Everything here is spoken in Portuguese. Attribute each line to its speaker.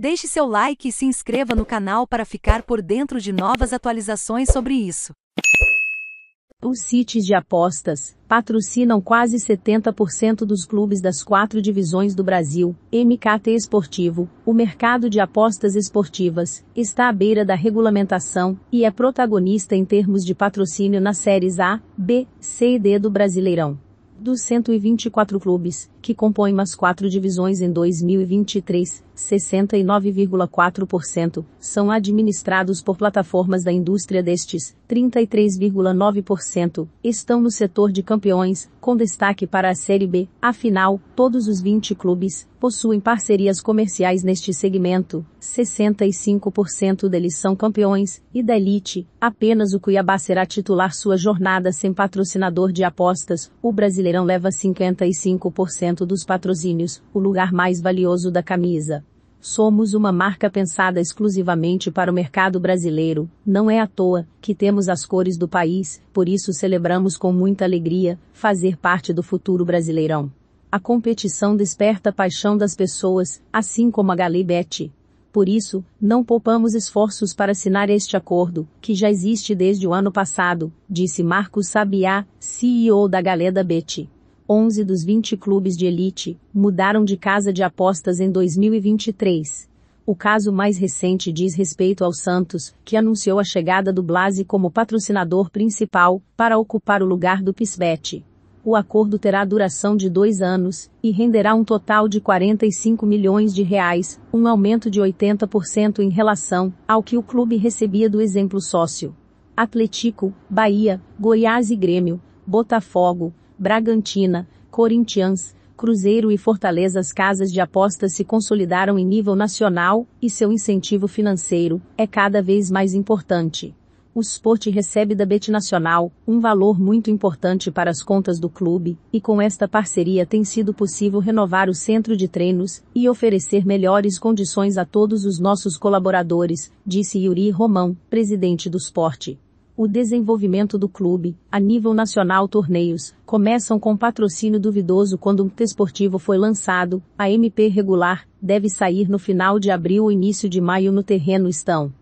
Speaker 1: Deixe seu like e se inscreva no canal para ficar por dentro de novas atualizações sobre isso. Os sites de apostas patrocinam quase 70% dos clubes das quatro divisões do Brasil. MKT Esportivo, o mercado de apostas esportivas, está à beira da regulamentação e é protagonista em termos de patrocínio nas séries A, B, C e D do Brasileirão. Dos 124 clubes, que compõem mais quatro divisões em 2023, 69,4%, são administrados por plataformas da indústria destes, 33,9%, estão no setor de campeões, com destaque para a Série B, afinal, todos os 20 clubes possuem parcerias comerciais neste segmento, 65% deles são campeões, e da Elite, apenas o Cuiabá será titular sua jornada sem patrocinador de apostas, o Brasileirão leva 55% momento dos patrocínios, o lugar mais valioso da camisa. Somos uma marca pensada exclusivamente para o mercado brasileiro, não é à toa que temos as cores do país, por isso celebramos com muita alegria fazer parte do futuro brasileirão. A competição desperta a paixão das pessoas, assim como a Galibete. Por isso, não poupamos esforços para assinar este acordo, que já existe desde o ano passado, disse Marcos Sabiá, CEO da Galeda Bet. 11 dos 20 clubes de elite mudaram de casa de apostas em 2023. O caso mais recente diz respeito ao Santos, que anunciou a chegada do Blase como patrocinador principal para ocupar o lugar do Pisbet. O acordo terá duração de dois anos e renderá um total de 45 milhões de reais, um aumento de 80% em relação ao que o clube recebia do exemplo sócio. Atlético, Bahia, Goiás e Grêmio, Botafogo, Bragantina, Corinthians, Cruzeiro e Fortaleza as casas de apostas se consolidaram em nível nacional, e seu incentivo financeiro é cada vez mais importante. O Sport recebe da Bet Nacional um valor muito importante para as contas do clube, e com esta parceria tem sido possível renovar o centro de treinos e oferecer melhores condições a todos os nossos colaboradores, disse Yuri Romão, presidente do Sport. O desenvolvimento do clube, a nível nacional torneios, começam com patrocínio duvidoso quando um desportivo foi lançado, a MP regular, deve sair no final de abril ou início de maio no terreno estão